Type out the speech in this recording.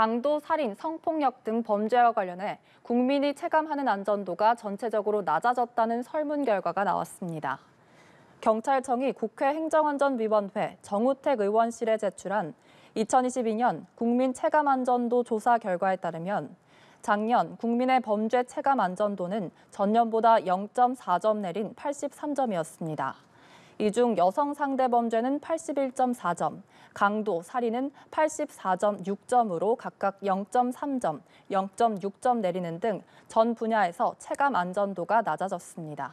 강도, 살인, 성폭력 등 범죄와 관련해 국민이 체감하는 안전도가 전체적으로 낮아졌다는 설문 결과가 나왔습니다. 경찰청이 국회 행정안전위원회 정우택 의원실에 제출한 2022년 국민 체감 안전도 조사 결과에 따르면 작년 국민의 범죄 체감 안전도는 전년보다 0.4점 내린 83점이었습니다. 이중 여성 상대 범죄는 81.4점, 강도, 살인은 84.6점으로 각각 0.3점, 0.6점 내리는 등 전 분야에서 체감 안전도가 낮아졌습니다.